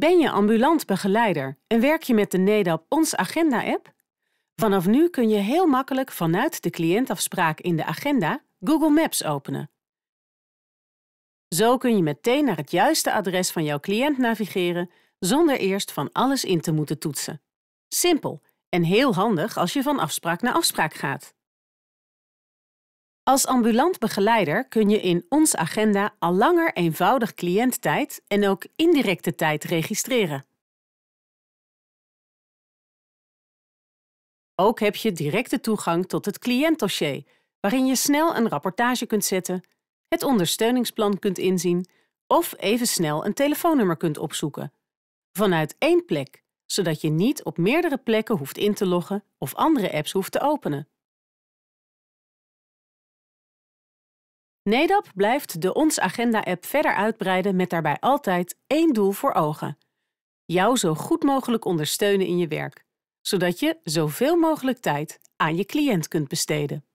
Ben je ambulant begeleider en werk je met de NEDAP Ons Agenda-app? Vanaf nu kun je heel makkelijk vanuit de cliëntafspraak in de agenda Google Maps openen. Zo kun je meteen naar het juiste adres van jouw cliënt navigeren zonder eerst van alles in te moeten toetsen. Simpel en heel handig als je van afspraak naar afspraak gaat. Als ambulant begeleider kun je in ons agenda al langer eenvoudig cliënttijd en ook indirecte tijd registreren. Ook heb je directe toegang tot het cliëntdossier, waarin je snel een rapportage kunt zetten, het ondersteuningsplan kunt inzien of even snel een telefoonnummer kunt opzoeken. Vanuit één plek, zodat je niet op meerdere plekken hoeft in te loggen of andere apps hoeft te openen. NEDAP blijft de Ons Agenda-app verder uitbreiden met daarbij altijd één doel voor ogen. Jou zo goed mogelijk ondersteunen in je werk, zodat je zoveel mogelijk tijd aan je cliënt kunt besteden.